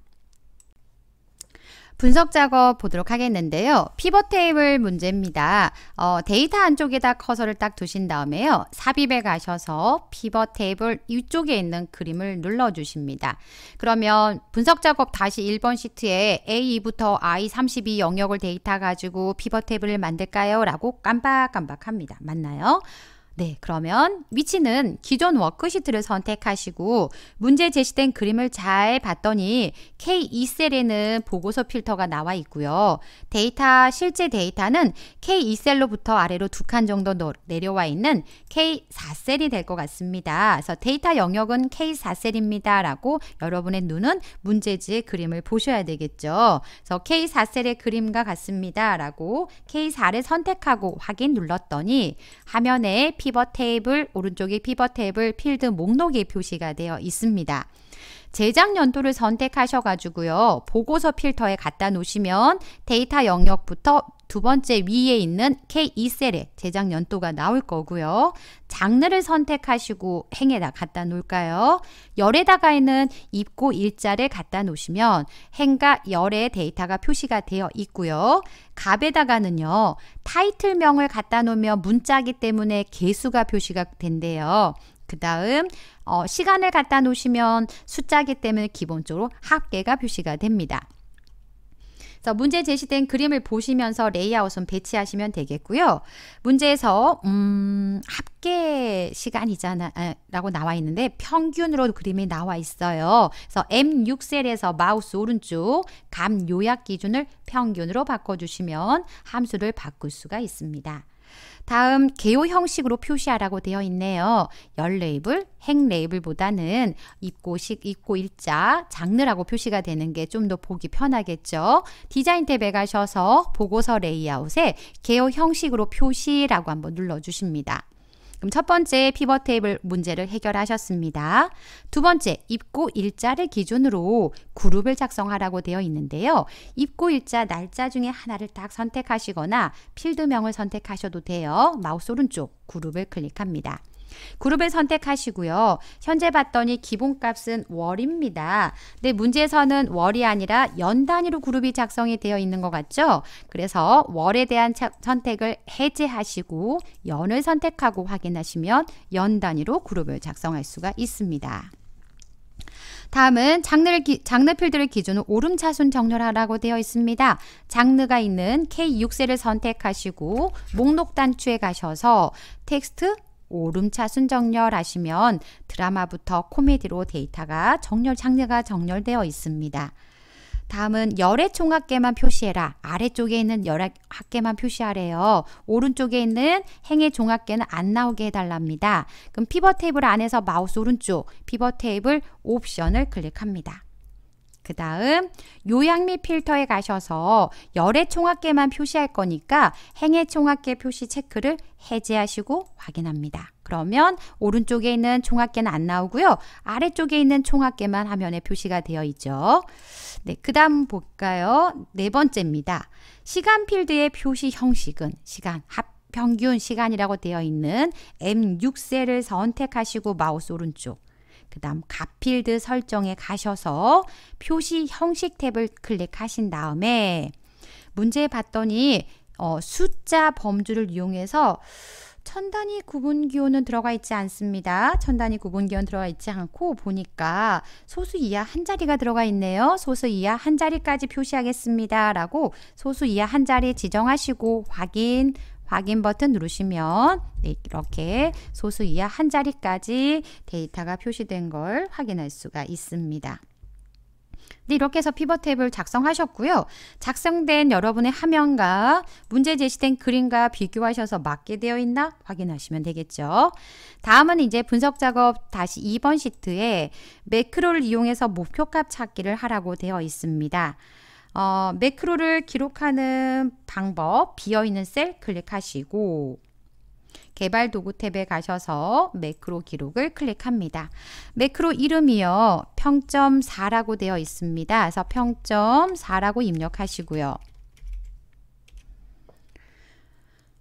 분석 작업 보도록 하겠는데요. 피벗 테이블 문제입니다. 어, 데이터 안쪽에다 커서를 딱 두신 다음에요. 삽입에 가셔서 피벗 테이블 위쪽에 있는 그림을 눌러주십니다. 그러면 분석 작업 다시 1번 시트에 A2부터 I32 영역을 데이터 가지고 피벗 테이블을 만들까요? 라고 깜박깜박합니다. 맞나요? 네, 그러면 위치는 기존 워크시트를 선택하시고 문제 제시된 그림을 잘 봤더니 K2셀에는 보고서 필터가 나와 있고요. 데이터, 실제 데이터는 K2셀로부터 아래로 두 칸 정도 내려와 있는 K4셀이 될 것 같습니다. 그래서 데이터 영역은 K4셀입니다. 라고 여러분의 눈은 문제지의 그림을 보셔야 되겠죠. 그래서 K4셀의 그림과 같습니다. 라고 K4를 선택하고 확인 눌렀더니 화면에 피벗 테이블, 오른쪽에 피벗 테이블 필드 목록이 표시가 되어 있습니다. 제작 연도를 선택하셔가지고요. 보고서 필터에 갖다 놓으시면 데이터 영역부터 두 번째 위에 있는 K2셀에 제작 연도가 나올 거고요. 장르를 선택하시고 행에다 갖다 놓을까요? 열에다가 있는 입고 일자를 갖다 놓으시면 행과 열의 데이터가 표시가 되어 있고요. 갑에다가는요 타이틀명을 갖다 놓으면 문자기 때문에 개수가 표시가 된대요. 그 다음 어, 시간을 갖다 놓으시면 숫자기 때문에 기본적으로 합계가 표시가 됩니다. 자, 문제 제시된 그림을 보시면서 레이아웃은 배치하시면 되겠고요. 문제에서 음, 합계 시간이잖아 에, 라고 나와 있는데 평균으로 그림이 나와 있어요. 그래서 M6셀에서 마우스 오른쪽 감 요약 기준을 평균으로 바꿔주시면 함수를 바꿀 수가 있습니다. 다음 개요 형식으로 표시하라고 되어 있네요. 열 레이블, 행 레이블보다는 입고식, 입고 일자, 장르라고 표시가 되는 게 좀 더 보기 편하겠죠. 디자인 탭에 가셔서 보고서 레이아웃에 개요 형식으로 표시라고 한번 눌러주십니다. 그럼 첫 번째 피벗 테이블 문제를 해결하셨습니다. 두 번째, 입고 일자를 기준으로 그룹을 작성하라고 되어 있는데요. 입고 일자 날짜 중에 하나를 딱 선택하시거나 필드명을 선택하셔도 돼요. 마우스 오른쪽 그룹을 클릭합니다. 그룹을 선택하시고요. 현재 봤더니 기본값은 월입니다. 근데 문제에서는 월이 아니라 연 단위로 그룹이 작성이 되어 있는 것 같죠? 그래서 월에 대한 차, 선택을 해제하시고 연을 선택하고 확인하시면 연 단위로 그룹을 작성할 수가 있습니다. 다음은 장르를 기, 장르 필드를 기준으로 오름차순 정렬하라고 되어 있습니다. 장르가 있는 K6세를 선택하시고 목록 단추에 가셔서 텍스트 오름차 순정렬 하시면 드라마부터 코미디로 데이터가 정렬 장르가 정렬되어 있습니다. 다음은 열의 총합계만 표시해라. 아래쪽에 있는 열의 합계만 표시하래요. 오른쪽에 있는 행의 종합계는 안 나오게 해달랍니다. 그럼 피벗 테이블 안에서 마우스 오른쪽 피벗 테이블 옵션을 클릭합니다. 그 다음 요약 및 필터에 가셔서 열의 총합계만 표시할 거니까 행의 총합계 표시 체크를 해제하시고 확인합니다. 그러면 오른쪽에 있는 총합계는 안 나오고요. 아래쪽에 있는 총합계만 화면에 표시가 되어 있죠. 네, 그 다음 볼까요? 네 번째입니다. 시간 필드의 표시 형식은 시간 합 평균 시간이라고 되어 있는 M6셀을 선택하시고 마우스 오른쪽 그 다음 갓필드 설정에 가셔서 표시 형식 탭을 클릭하신 다음에 문제 봤더니 어, 숫자 범주를 이용해서 천 단위 구분 기호는 들어가 있지 않습니다. 천 단위 구분 기호는 들어가 있지 않고 보니까 소수 이하 한 자리가 들어가 있네요. 소수 이하 한 자리까지 표시하겠습니다. 라고 소수 이하 한 자리 지정하시고 확인 확인 버튼 누르시면 네, 이렇게 소수 이하 한 자리까지 데이터가 표시된 걸 확인할 수가 있습니다. 네, 이렇게 해서 피벗 탭을 작성하셨고요. 작성된 여러분의 화면과 문제 제시된 그림과 비교하셔서 맞게 되어 있나 확인하시면 되겠죠. 다음은 이제 분석 작업 다시 2번 시트에 매크로를 이용해서 목표값 찾기를 하라고 되어 있습니다. 어, 매크로를 기록하는 방법 비어있는 셀 클릭하시고 개발 도구 탭에 가셔서 매크로 기록을 클릭합니다. 매크로 이름이요. 평점 4라고 되어 있습니다. 그래서 평점 4라고 입력하시고요.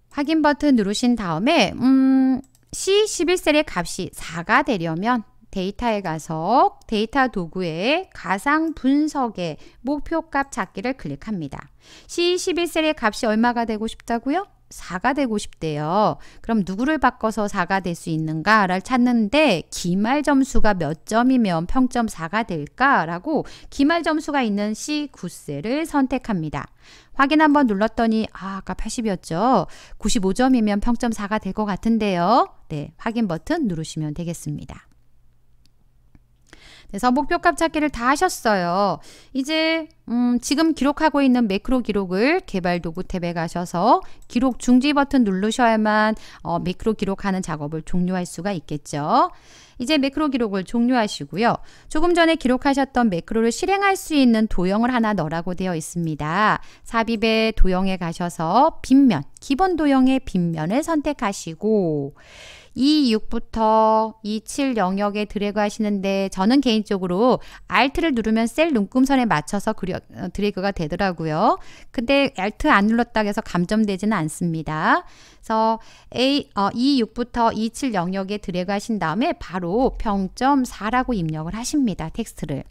확인 버튼 누르신 다음에 음, C11셀의 값이 4가 되려면 데이터에 가서 데이터 도구의 가상 분석의 목표값 찾기를 클릭합니다. c 1 1셀의 값이 얼마가 되고 싶다고요? 4가 되고 싶대요. 그럼 누구를 바꿔서 4가 될 수 있는가를 찾는데 기말 점수가 몇 점이면 평점 4가 될까라고 기말 점수가 있는 C9셀을 선택합니다. 확인 한번 눌렀더니 아, 아까 80이었죠. 95점이면 평점 4가 될 것 같은데요. 네, 확인 버튼 누르시면 되겠습니다. 그래서 목표값 찾기를 다 하셨어요. 이제 음, 지금 기록하고 있는 매크로 기록을 개발 도구 탭에 가셔서 기록 중지 버튼 누르셔야만 어, 매크로 기록하는 작업을 종료할 수가 있겠죠. 이제 매크로 기록을 종료하시고요. 조금 전에 기록하셨던 매크로를 실행할 수 있는 도형을 하나 넣으라고 되어 있습니다. 삽입의 도형에 가셔서 빗면, 기본 도형의 빗면을 선택하시고 26부터 27 영역에 드래그 하시는데 저는 개인적으로 Alt를 누르면 셀 눈금선에 맞춰서 그려, 어, 드래그가 되더라고요. 근데 Alt 안 눌렀다 고 해서 감점되지는 않습니다. 그래서 A, 어, 26부터 27 영역에 드래그 하신 다음에 바로 병점 4라고 입력을 하십니다. 텍스트를.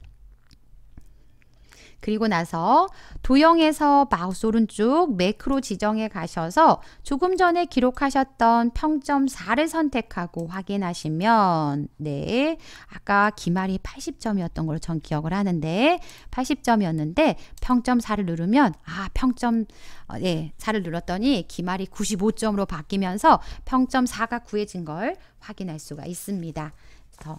그리고 나서 도형에서 마우스 오른쪽 매크로 지정에 가셔서 조금 전에 기록하셨던 평점 4를 선택하고 확인하시면 네 아까 기말이 80점이었던 걸로 전 기억을 하는데 80점이었는데 평점 4를 누르면 아 평점 어, 예 4를 눌렀더니 기말이 95점으로 바뀌면서 평점 4가 구해진 걸 확인할 수가 있습니다. 그래서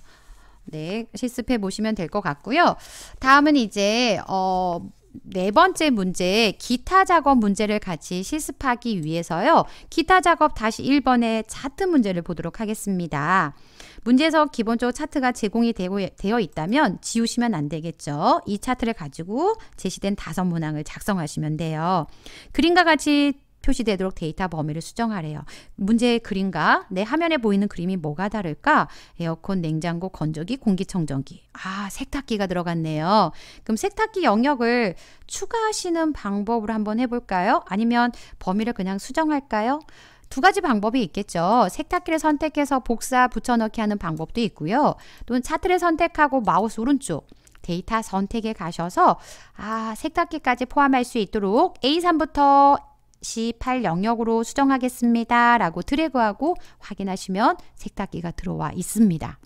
네, 실습해 보시면 될 것 같고요. 다음은 이제 어, 네 번째 문제 기타 작업 문제를 같이 실습하기 위해서요. 기타 작업 다시 1번의 차트 문제를 보도록 하겠습니다. 문제에서 기본적으로 차트가 제공이 되어 있다면 지우시면 안 되겠죠. 이 차트를 가지고 제시된 다섯 문항을 작성하시면 돼요. 그림과 같이 표시되도록 데이터 범위를 수정하래요. 문제의 그림과 내 화면에 보이는 그림이 뭐가 다를까? 에어컨, 냉장고, 건조기, 공기청정기. 아, 세탁기가 들어갔네요. 그럼 세탁기 영역을 추가하시는 방법으로 한번 해볼까요? 아니면 범위를 그냥 수정할까요? 두 가지 방법이 있겠죠. 세탁기를 선택해서 복사 붙여넣기 하는 방법도 있고요. 또는 차트를 선택하고 마우스 오른쪽 데이터 선택에 가셔서 아, 세탁기까지 포함할 수 있도록 A3부터 C8 영역으로 수정하겠습니다. 라고 드래그하고 확인하시면 세탁기가 들어와 있습니다.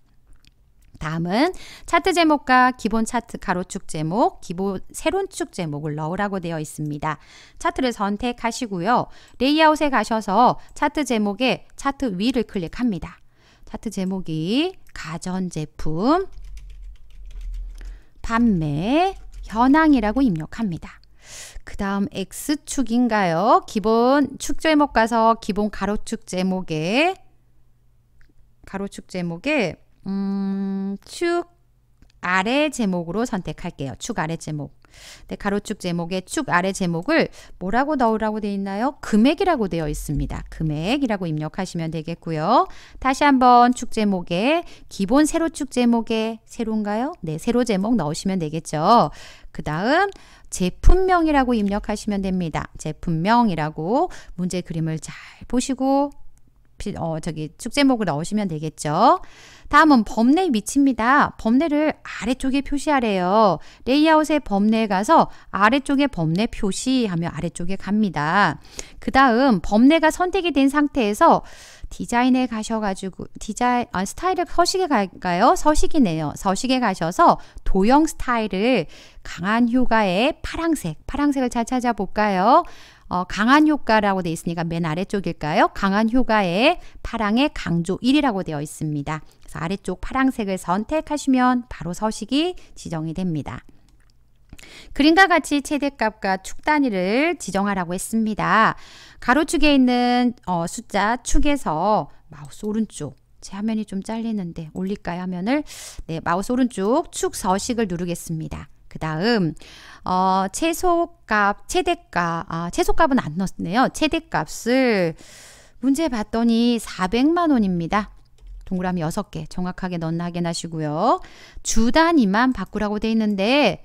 다음은 차트 제목과 기본 차트 가로축 제목, 기본 세론축 제목을 넣으라고 되어 있습니다. 차트를 선택하시고요. 레이아웃에 가셔서 차트 제목에 차트 위를 클릭합니다. 차트 제목이 가전제품, 판매, 현황이라고 입력합니다. 그 다음 X축인가요? 기본 축 제목 가서 기본 가로축 제목에 가로축 제목에 음, 축 아래 제목으로 선택할게요. 축 아래 제목. 네, 가로축 제목에축 아래 제목을 뭐라고 넣으라고 되어 있나요? 금액이라고 되어 있습니다. 금액이라고 입력하시면 되겠고요. 다시 한번 축 제목에 기본 세로축 제목에 세로인가요? 네, 세로 제목 넣으시면 되겠죠. 그 다음 제품명이라고 입력하시면 됩니다. 제품명이라고 문제 그림을 잘 보시고 어, 저기 축제목을 넣으시면 되겠죠. 다음은 범례 위입니다 범례를 아래쪽에 표시하래요. 레이아웃의 범례에 가서 아래쪽에 범례 표시하면 아래쪽에 갑니다. 그 다음 범례가 선택이 된 상태에서 디자인에 가셔가지고 디자인 아, 스타일을 서식에 갈까요? 서식이네요. 서식에 가셔서 도형 스타일을 강한 효과의 파랑색, 파랑색을 잘 찾아볼까요? 어, 강한 효과라고 되어 있으니까 맨 아래쪽일까요? 강한 효과의 파랑의 강조 1이라고 되어 있습니다. 그래서 아래쪽 파랑색을 선택하시면 바로 서식이 지정이 됩니다. 그림과 같이 최대값과 축 단위를 지정하라고 했습니다. 가로축에 있는 어, 숫자 축에서 마우스 오른쪽 제 화면이 좀 잘리는데 올릴까요? 화면을 네 마우스 오른쪽 축 서식을 누르겠습니다. 그 다음 어, 최소값, 최대값, 아, 최소값은 안 넣었네요. 최대값을 문제 봤더니 400만 원입니다. 동그라미 6개 정확하게 넣나 확인하시고요. 주단위만 바꾸라고 돼 있는데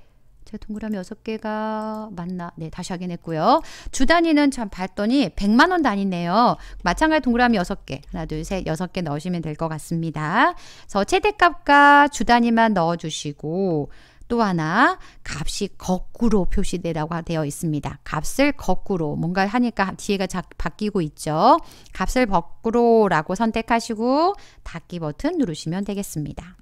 제 동그라미 6개가 맞나? 네, 다시 확인했고요. 주 단위는 참 봤더니 100만 원 단위네요. 마찬가지 동그라미 6개. 하나, 둘, 셋, 6개 넣으시면 될 것 같습니다. 그래서 최대값과 주 단위만 넣어 주시고 또 하나 값이 거꾸로 표시되라고 되어 있습니다. 값을 거꾸로 뭔가 하니까 뒤에가 자, 바뀌고 있죠. 값을 거꾸로라고 선택하시고 닫기 버튼 누르시면 되겠습니다.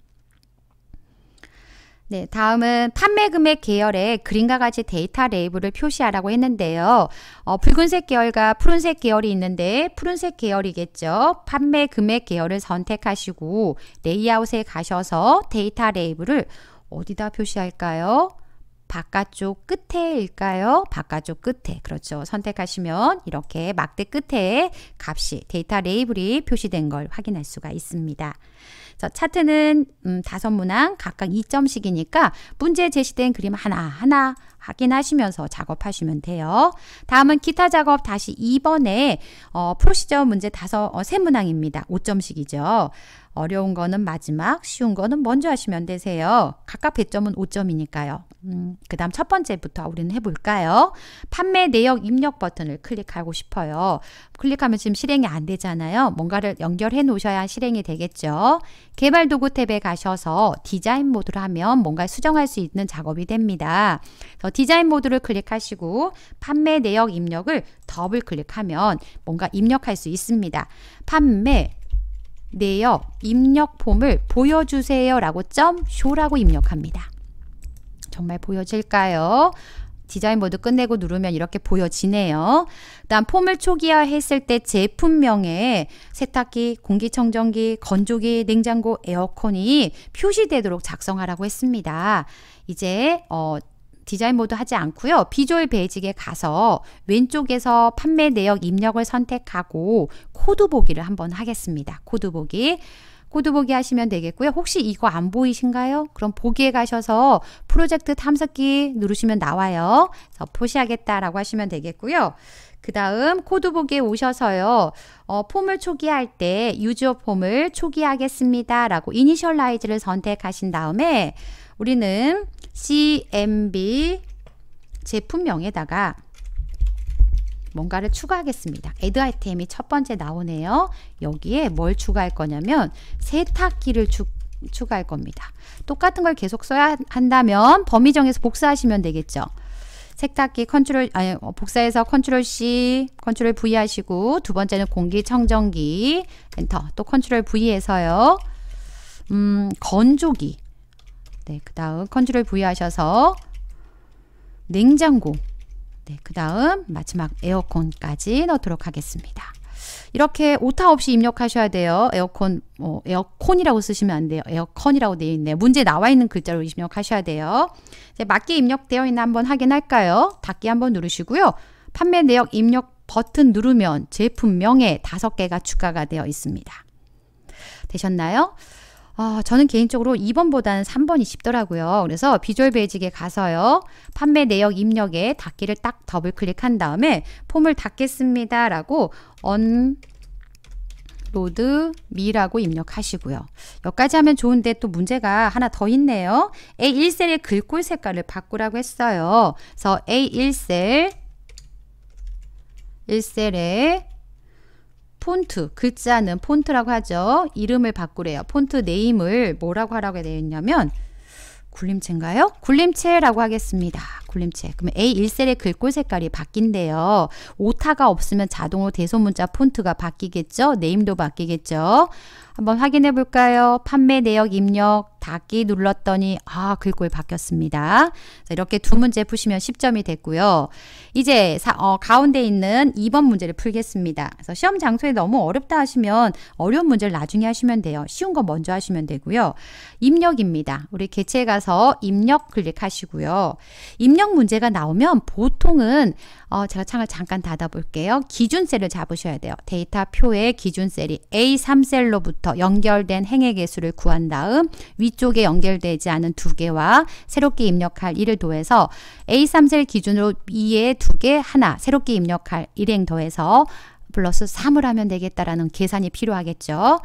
네, 다음은 판매 금액 계열의 그림과 같이 데이터 레이블을 표시하라고 했는데요. 어, 붉은색 계열과 푸른색 계열이 있는데 푸른색 계열이겠죠. 판매 금액 계열을 선택하시고 레이아웃에 가셔서 데이터 레이블을 어디다 표시할까요? 바깥쪽 끝에일까요? 바깥쪽 끝에. 그렇죠. 선택하시면 이렇게 막대 끝에 값이 데이터 레이블이 표시된 걸 확인할 수가 있습니다. 자, 차트는 음, 다섯 문항 각각 2점씩이니까 문제에 제시된 그림 하나하나 확인하시면서 작업하시면 돼요. 다음은 기타 작업 다시 2번에 어, 프로시저 문제 다섯 어, 세 문항입니다. 5점씩이죠. 어려운 거는 마지막, 쉬운 거는 먼저 하시면 되세요. 각각 배점은 5점이니까요. 음, 그 다음 첫 번째부터 우리는 해볼까요? 판매 내역 입력 버튼을 클릭하고 싶어요. 클릭하면 지금 실행이 안 되잖아요. 뭔가를 연결해 놓으셔야 실행이 되겠죠. 개발 도구 탭에 가셔서 디자인 모드로 하면 뭔가 수정할 수 있는 작업이 됩니다. 그래서 디자인 모드를 클릭하시고 판매 내역 입력을 더블 클릭하면 뭔가 입력할 수 있습니다. 판매, 내역 입력 폼을 보여주세요 라고 점 쇼라고 입력합니다. 정말 보여질까요? 디자인 모드 끝내고 누르면 이렇게 보여지네요. 다음 폼을 초기화 했을 때 제품명에 세탁기, 공기청정기, 건조기, 냉장고, 에어컨이 표시되도록 작성하라고 했습니다. 이제 어, 디자인 모드 하지 않고요. 비주얼 베이직에 가서 왼쪽에서 판매 내역 입력을 선택하고 코드 보기를 한번 하겠습니다. 코드 보기. 코드 보기 하시면 되겠고요. 혹시 이거 안 보이신가요? 그럼 보기에 가셔서 프로젝트 탐색기 누르시면 나와요. 그래서 표시하겠다라고 하시면 되겠고요. 그 다음 코드 보기에 오셔서요. 어, 폼을 초기화할 때 유저 폼을 초기화하겠습니다. 라고 이니셜라이즈를 선택하신 다음에 우리는 CMB 제품명에다가 뭔가를 추가하겠습니다. a d 아이템이 첫 번째 나오네요. 여기에 뭘 추가할 거냐면 세탁기를 추, 추가할 겁니다. 똑같은 걸 계속 써야 한다면 범위 정해서 복사하시면 되겠죠. 세탁기 컨트롤 아니 어, 복사해서 컨트롤 C, 컨트롤 V 하시고 두 번째는 공기청정기 엔터 또 컨트롤 V 해서요. 음, 건조기 네, 그 다음 컨트롤 V 하셔서 냉장고. 네, 그 다음 마지막 에어컨까지 넣도록 하겠습니다. 이렇게 오타 없이 입력하셔야 돼요. 에어컨, 뭐 에어컨이라고 쓰시면 안 돼요. 에어컨이라고 되어 있네요. 문제 나와 있는 글자로 입력하셔야 돼요. 이제 맞게 입력되어 있나 한번 확인할까요? 닫기 한번 누르시고요. 판매 내역 입력 버튼 누르면 제품명에 다섯 개가 추가가 되어 있습니다. 되셨나요? 어, 저는 개인적으로 2번보다는 3번이 쉽더라고요. 그래서 비주얼 베이직에 가서요. 판매 내역 입력에 닫기를 딱 더블 클릭한 다음에 폼을 닫겠습니다. 라고 언 로드 미라고 입력하시고요. 여기까지 하면 좋은데 또 문제가 하나 더 있네요. A1셀의 글꼴 색깔을 바꾸라고 했어요. 그래서 A1셀 1셀의 폰트, 글자는 폰트라고 하죠. 이름을 바꾸래요. 폰트 네임을 뭐라고 하라고 되어 있냐면 굴림체인가요? 굴림체라고 하겠습니다. 골림체. 그러면 A1셀의 글꼴 색깔이 바뀐대요. 오타가 없으면 자동으로 대소문자 폰트가 바뀌겠죠? 네임도 바뀌겠죠? 한번 확인해 볼까요? 판매 내역 입력 닫기 눌렀더니 아 글꼴 바뀌었습니다. 이렇게 두 문제 푸시면 10점이 됐고요. 이제 사, 어, 가운데 있는 2번 문제를 풀겠습니다. 그래서 시험 장소에 너무 어렵다 하시면 어려운 문제를 나중에 하시면 돼요. 쉬운 거 먼저 하시면 되고요. 입력입니다. 우리 개체에 가서 입력 클릭하시고요. 입력 음력 문제가 나오면 보통은 어, 제가 창을 잠깐 닫아볼게요. 기준셀을 잡으셔야 돼요. 데이터 표의 기준셀이 A3셀로부터 연결된 행의 개수를 구한 다음 위쪽에 연결되지 않은 두 개와 새롭게 입력할 1을 더해서 A3셀 기준으로 2에 2개, 하나 새롭게 입력할 일행 더해서 플러스 3을 하면 되겠다라는 계산이 필요하겠죠.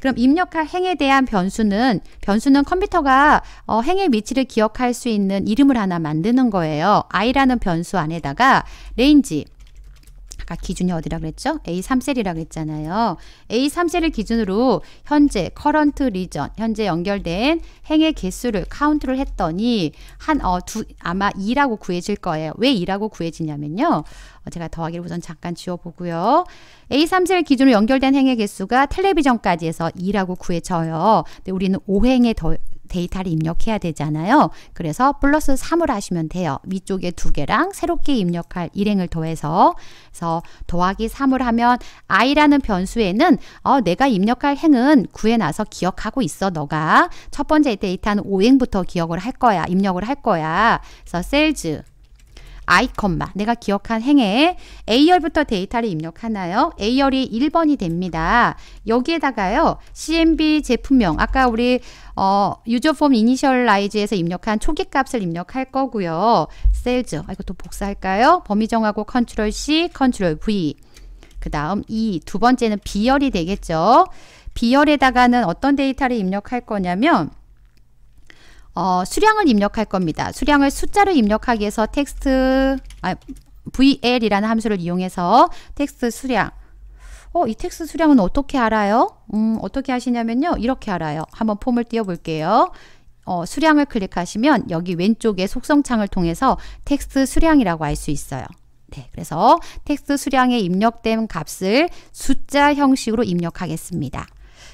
그럼 입력할 행에 대한 변수는 변수는 컴퓨터가 어, 행의 위치를 기억할 수 있는 이름을 하나 만드는 거예요. i라는 변수 안에다가 레인지 아까 기준이 어디라 그랬죠? A3셀이라 그랬잖아요. A3셀을 기준으로 현재 커런트 리전 현재 연결된 행의 개수를 카운트를 했더니 한어 아마 2라고 구해질 거예요. 왜 2라고 구해지냐면요. 어, 제가 더하기를 우선 잠깐 지워보고요. A3셀 기준으로 연결된 행의 개수가 텔레비전까지 해서 2라고 구해져요. 근데 우리는 5행에 더, 데이터를 입력해야 되잖아요. 그래서 플러스 3을 하시면 돼요. 위쪽에 두 개랑 새롭게 입력할 일행을 더해서 그래서 더하기 3을 하면 i라는 변수에는 어, 내가 입력할 행은 구해놔서 기억하고 있어 너가 첫 번째 데이터는 5행부터 기억을 할 거야 입력을 할 거야 그래서 셀즈 아이컨만 내가 기억한 행에 A열부터 데이터를 입력하나요? A열이 1번이 됩니다. 여기에다가요. CMB 제품명 아까 우리 어, 유저폼 이니셜라이즈에서 입력한 초기 값을 입력할 거고요. 셀즈 아, 이것도 복사할까요? 범위 정하고 컨트롤 C, 컨트롤 V 그 다음 E 두 번째는 B열이 되겠죠. B열에다가는 어떤 데이터를 입력할 거냐면 어, 수량을 입력할 겁니다. 수량을 숫자로 입력하기 위해서 텍스트 아, VL이라는 함수를 이용해서 텍스트 수량 어, 이 텍스트 수량은 어떻게 알아요? 음, 어떻게 하시냐면요. 이렇게 알아요. 한번 폼을 띄워볼게요. 어, 수량을 클릭하시면 여기 왼쪽에 속성창을 통해서 텍스트 수량이라고 알수 있어요. 네, 그래서 텍스트 수량에 입력된 값을 숫자 형식으로 입력하겠습니다.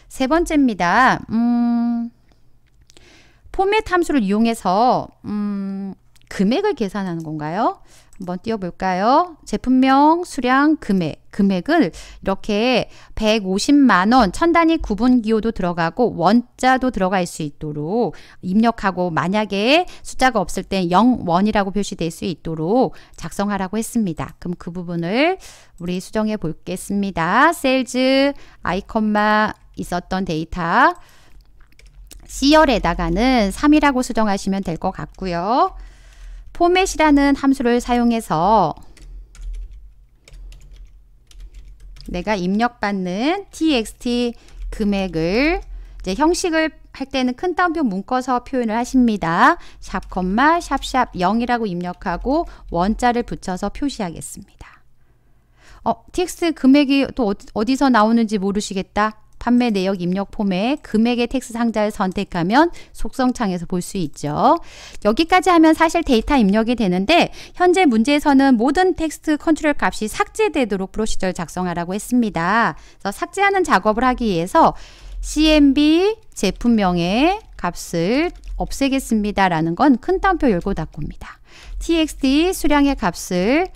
세 번째입니다. 음... 포맷 함수를 이용해서 음, 금액을 계산하는 건가요? 한번 띄워볼까요? 제품명, 수량, 금액. 금액을 이렇게 150만원, 천 단위 구분 기호도 들어가고 원자도 들어갈 수 있도록 입력하고 만약에 숫자가 없을 땐 0, 1이라고 표시될 수 있도록 작성하라고 했습니다. 그럼 그 부분을 우리 수정해 보겠습니다. 셀즈 아이콘만 있었던 데이터 C열에다가는 3이라고 수정하시면 될 것 같고요. 포맷이라는 함수를 사용해서 내가 입력받는 txt 금액을 이제 형식을 할 때는 큰 따옴표 묶어서 표현을 하십니다. 샵 콤마 샵샵 0이라고 입력하고 원자를 붙여서 표시하겠습니다. 어, txt 금액이 또 어디서 나오는지 모르시겠다. 판매 내역 입력 폼에 금액의 텍스 상자를 선택하면 속성창에서 볼 수 있죠. 여기까지 하면 사실 데이터 입력이 되는데 현재 문제에서는 모든 텍스트 컨트롤 값이 삭제되도록 프로시저를 작성하라고 했습니다. 그래서 삭제하는 작업을 하기 위해서 CMB 제품명의 값을 없애겠습니다라는 건 큰 따옴표 열고 닫고입니다. txt 수량의 값을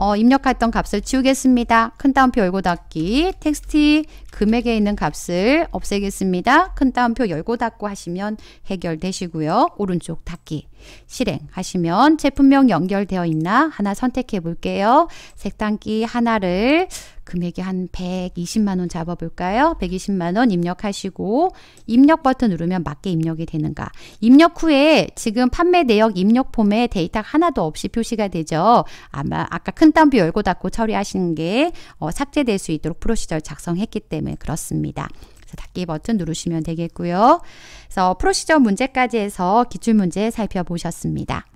어, 입력했던 값을 지우겠습니다. 큰 따옴표 열고 닫기, 텍스트 금액에 있는 값을 없애겠습니다. 큰 따옴표 열고 닫고 하시면 해결되시고요. 오른쪽 닫기, 실행하시면 제품명 연결되어 있나 하나 선택해 볼게요. 색당기 하나를 금액이 한 120만 원 잡아볼까요? 120만 원 입력하시고 입력 버튼 누르면 맞게 입력이 되는가. 입력 후에 지금 판매 내역 입력 폼에 데이터 하나도 없이 표시가 되죠. 아마 아까 큰 땀표 열고 닫고 처리하신 게 어, 삭제될 수 있도록 프로시절 작성했기 때문에 그렇습니다. 닫기 버튼 누르시면 되겠고요. 그래서 프로시저 문제까지 해서 기출문제 살펴보셨습니다.